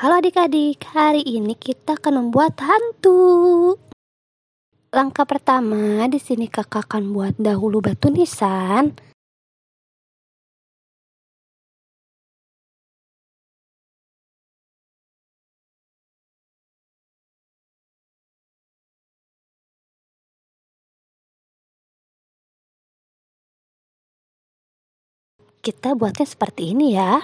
Halo adik-adik, hari ini kita akan membuat hantu. Langkah pertama, di sini kakak akan buat dahulu batu nisan. Kita buatnya seperti ini ya.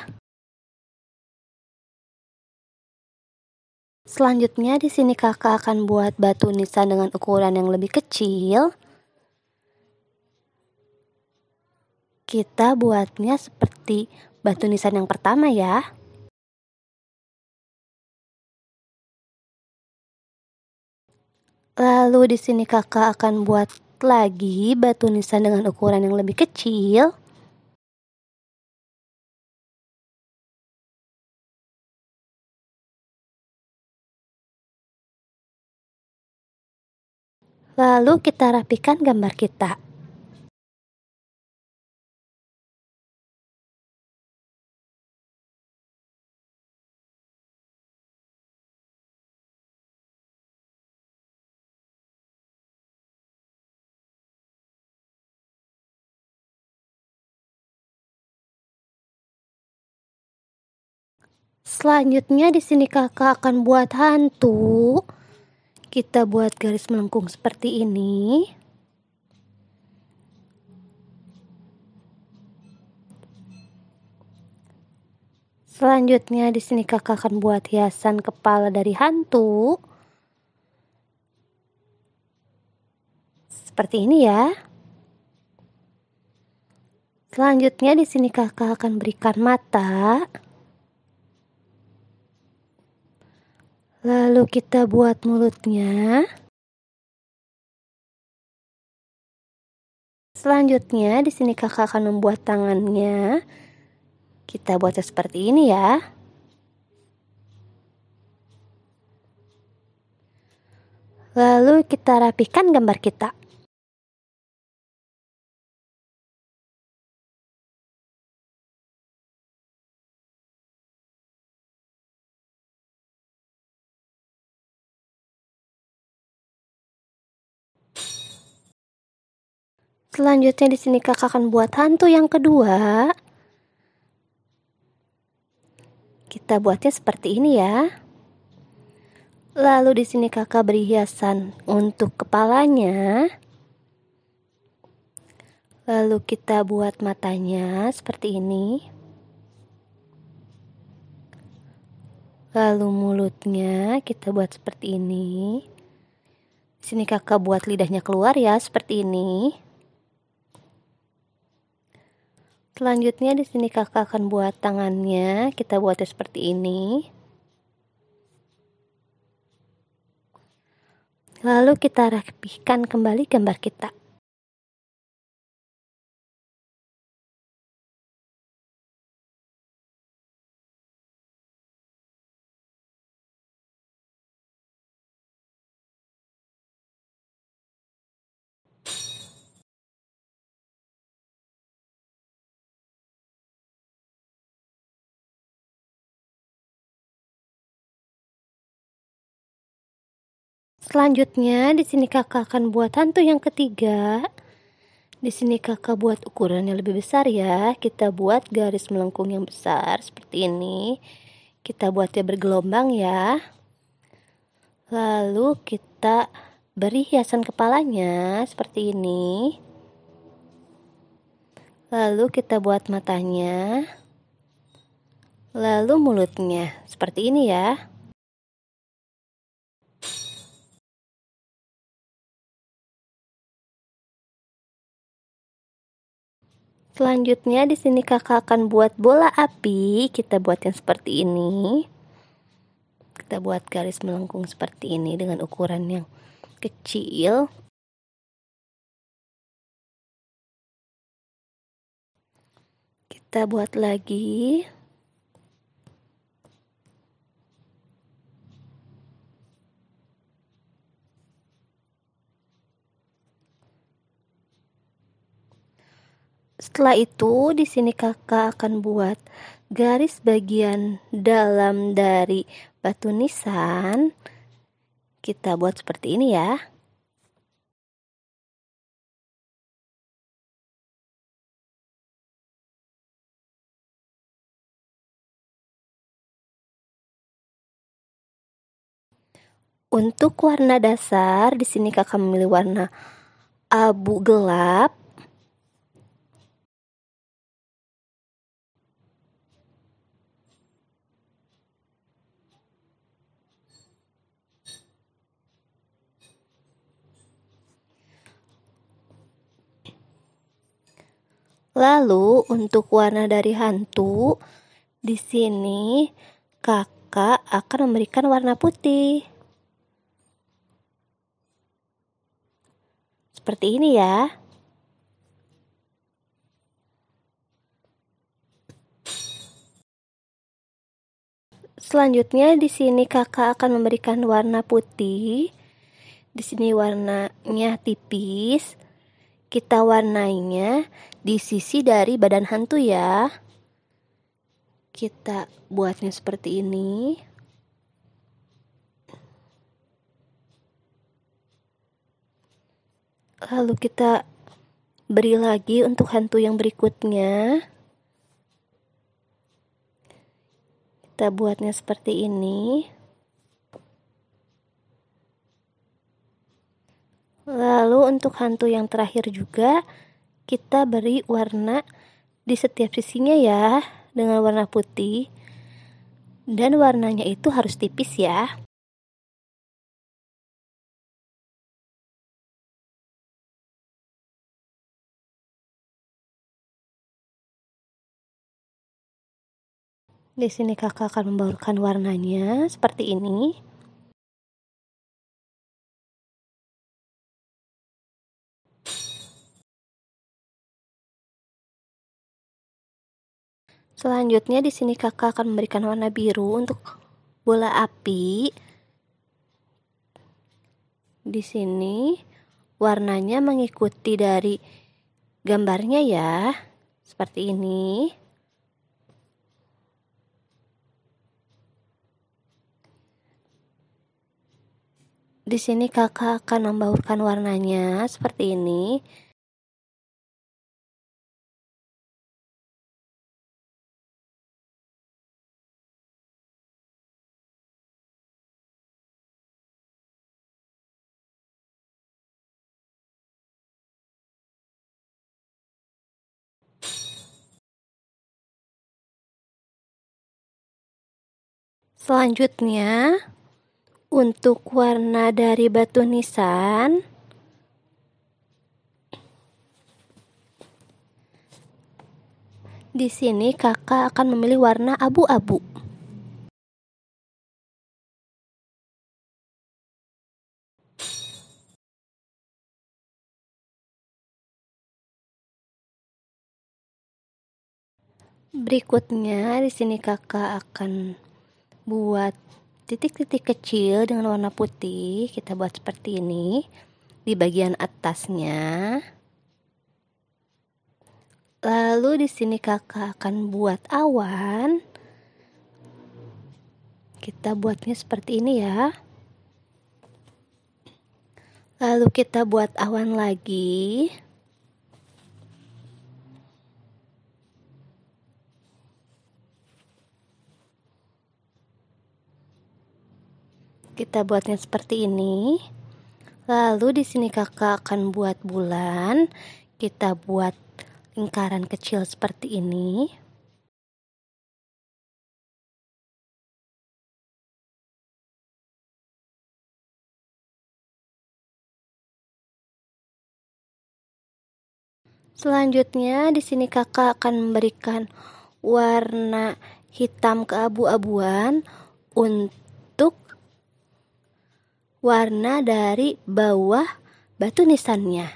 Selanjutnya di sini kakak akan buat batu nisan dengan ukuran yang lebih kecil. Kita buatnya seperti batu nisan yang pertama ya. Lalu di sini kakak akan buat lagi batu nisan dengan ukuran yang lebih kecil. Lalu kita rapikan gambar kita. Selanjutnya di sini kakak akan buat hantu kita buat garis melengkung seperti ini selanjutnya di sini kakak akan buat hiasan kepala dari hantu seperti ini ya selanjutnya di sini kakak akan berikan mata Lalu kita buat mulutnya. Selanjutnya di sini kakak akan membuat tangannya. Kita buatnya seperti ini ya. Lalu kita rapikan gambar kita. Selanjutnya di sini kakak akan buat hantu yang kedua. Kita buatnya seperti ini ya. Lalu di sini kakak beri hiasan untuk kepalanya. Lalu kita buat matanya seperti ini. Lalu mulutnya kita buat seperti ini. Di sini kakak buat lidahnya keluar ya seperti ini. Selanjutnya di sini kakak akan buat tangannya, kita buatnya seperti ini. Lalu kita rapikan kembali gambar kita. Selanjutnya, di sini kakak akan buat hantu yang ketiga. Di sini kakak buat ukuran yang lebih besar ya. Kita buat garis melengkung yang besar seperti ini. Kita buatnya bergelombang ya. Lalu kita beri hiasan kepalanya seperti ini. Lalu kita buat matanya. Lalu mulutnya seperti ini ya. Selanjutnya di sini kakak akan buat bola api. Kita buat yang seperti ini. Kita buat garis melengkung seperti ini dengan ukuran yang kecil. Kita buat lagi. Setelah itu, di sini kakak akan buat garis bagian dalam dari batu nisan. Kita buat seperti ini ya. Untuk warna dasar, di sini kakak memilih warna abu gelap Lalu untuk warna dari hantu di sini kakak akan memberikan warna putih. Seperti ini ya. Selanjutnya di sini kakak akan memberikan warna putih. Di sini warnanya tipis. Kita warnainya di sisi dari badan hantu ya. Kita buatnya seperti ini. Lalu kita beri lagi untuk hantu yang berikutnya. Kita buatnya seperti ini. untuk hantu yang terakhir juga kita beri warna di setiap sisinya ya dengan warna putih dan warnanya itu harus tipis ya. Di sini kakak akan membaurkan warnanya seperti ini. Selanjutnya di sini kakak akan memberikan warna biru untuk bola api. Di sini warnanya mengikuti dari gambarnya ya. Seperti ini. Di sini kakak akan membaurkan warnanya seperti ini. Selanjutnya, untuk warna dari batu nisan Di sini kakak akan memilih warna abu-abu. Berikutnya di sini kakak akan buat titik-titik kecil dengan warna putih kita buat seperti ini di bagian atasnya lalu di sini kakak akan buat awan kita buatnya seperti ini ya lalu kita buat awan lagi kita buatnya seperti ini lalu di sini kakak akan buat bulan kita buat lingkaran kecil seperti ini Selanjutnya di sini kakak akan memberikan warna hitam keabu-abuan untuk warna dari bawah batu nisannya.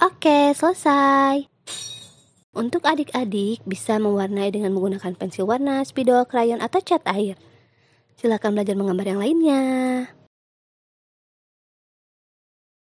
Oke, selesai. Untuk adik-adik bisa mewarnai dengan menggunakan pensil warna, spidol, krayon, atau cat air. Silakan belajar menggambar yang lainnya.